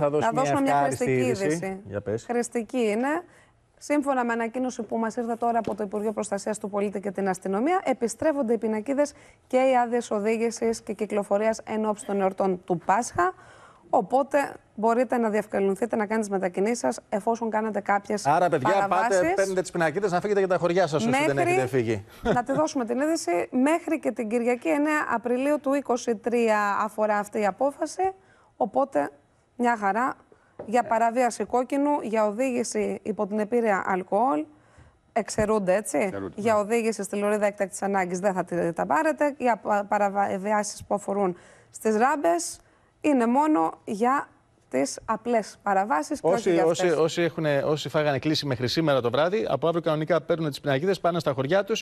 Θα δώσουμε, θα δώσουμε μια, μια χρηστική είδηση. Για πες. Χρηστική είναι. Σύμφωνα με ανακοίνωση που μας ήρθε τώρα από το Υπουργείο Προστασίας του Πολίτη και την Αστυνομία, επιστρέφονται οι πινακίδες και οι άδειες οδήγησης και κυκλοφορίας εν ώψη των εορτών του Πάσχα. Οπότε μπορείτε να διευκολυνθείτε να κάνετε τι μετακινήσεις σας εφόσον κάνετε κάποιες Άρα, παιδιά, πάτε, παίρνετε τις πινακίδες να φύγετε για τα χωριά σας όσοι δεν έχετε φύγει. Να τη δώσουμε την είδηση. Μέχρι και την Κυριακή 9 Απριλίου του 2023 αφορά αυτή η απόφαση. Οπότε μια χαρά για ε. παραβίαση κόκκινου, για οδήγηση υπό την επίρρεια αλκοόλ. Εξαιρούνται έτσι. για ναι. οδήγηση στη λωρίδα έκτακτης ανάγκης δεν θα τα πάρετε. Για παραβιάσεις που αφορούν στις ράμπες είναι μόνο για τις απλές παραβάσεις. Όσοι, όσοι, όσοι, όσοι φάγανε κλίση μέχρι σήμερα το βράδυ, από αύριο κανονικά παίρνουν τις πινακίδες, πάνε στα χωριά τους.